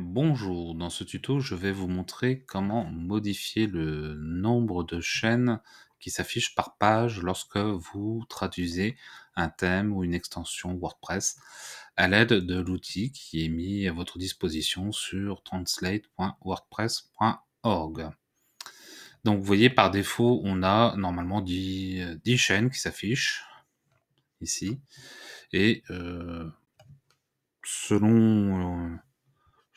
Bonjour, dans ce tuto, je vais vous montrer comment modifier le nombre de chaînes qui s'affichent par page lorsque vous traduisez un thème ou une extension WordPress à l'aide de l'outil qui est mis à votre disposition sur translate.wordpress.org. Donc vous voyez par défaut, on a normalement 10, chaînes qui s'affichent ici et euh, selon... Euh,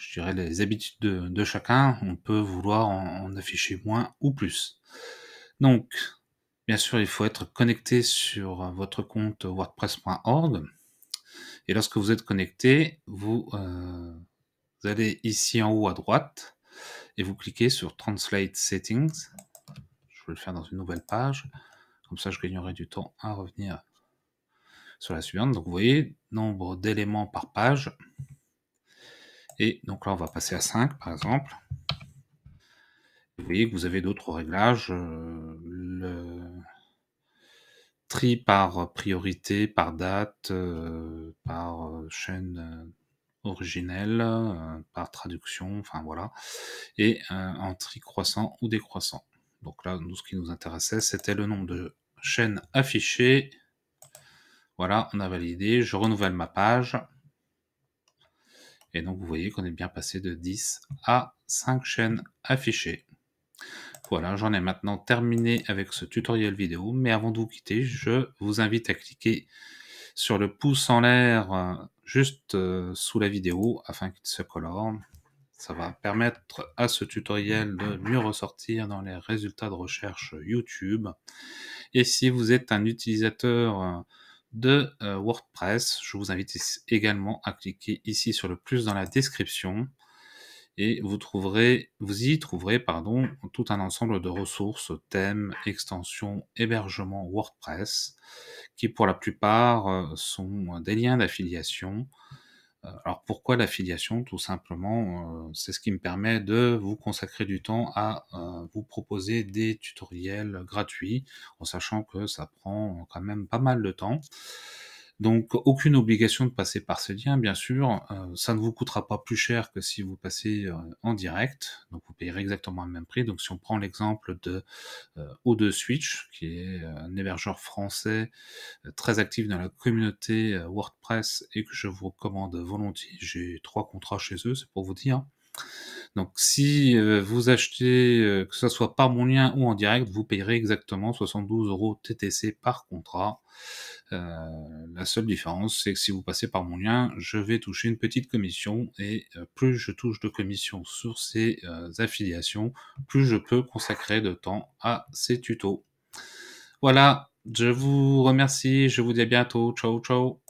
je dirais, les habitudes de, chacun, on peut vouloir en, afficher moins ou plus. Donc, bien sûr, il faut être connecté sur votre compte wordpress.org. Et lorsque vous êtes connecté, vous, vous euh, allez ici en haut à droite et vous cliquez sur Translate Settings. Je vais le faire dans une nouvelle page. Comme ça, je gagnerai du temps à revenir sur la suivante. Donc, vous voyez, nombre d'éléments par page. Et donc là, on va passer à 5, par exemple. Vous voyez que vous avez d'autres réglages. Euh, le tri par priorité, par date, euh, par euh, chaîne originelle, par traduction, enfin voilà. Et en tri croissant ou décroissant. Donc là, nous, ce qui nous intéressait, c'était le nombre de chaînes affichées. Voilà, on a validé. Je renouvelle ma page. Et donc vous voyez qu'on est bien passé de 10 à 5 chaînes affichées. Voilà, j'en ai maintenant terminé avec ce tutoriel vidéo, mais avant de vous quitter, je vous invite à cliquer sur le pouce en l'air euh, juste euh, sous la vidéo afin qu'il se colore. Ça va permettre à ce tutoriel de mieux ressortir dans les résultats de recherche YouTube. Et si vous êtes un utilisateur euh, de euh, WordPress. Je vous invite également à cliquer ici sur le plus dans la description et vous trouverez, vous y trouverez, pardon, tout un ensemble de ressources, thèmes, extensions, hébergements WordPress, qui pour la plupart euh, sont des liens d'affiliation euh, alors pourquoi l'affiliation Tout simplement, euh, c'est ce qui me permet de vous consacrer du temps à euh, vous proposer des tutoriels gratuits, en sachant que ça prend quand même pas mal de temps. Donc aucune obligation de passer par ces liens, bien sûr. Euh, ça ne vous coûtera pas plus cher que si vous passez euh, en direct. Donc vous payerez exactement le même prix. Donc si on prend l'exemple de euh, O2 Switch, qui est un hébergeur français très actif dans la communauté WordPress et que je vous recommande volontiers. J'ai trois contrats chez eux, c'est pour vous dire. Donc si euh, vous achetez, euh, que ce soit par mon lien ou en direct, vous payerez exactement 72 euros TTC par contrat. Euh, la seule différence, c'est que si vous passez par mon lien, je vais toucher une petite commission et plus je touche de commission sur ces affiliations, plus je peux consacrer de temps à ces tutos. Voilà, je vous remercie, je vous dis à bientôt, ciao ciao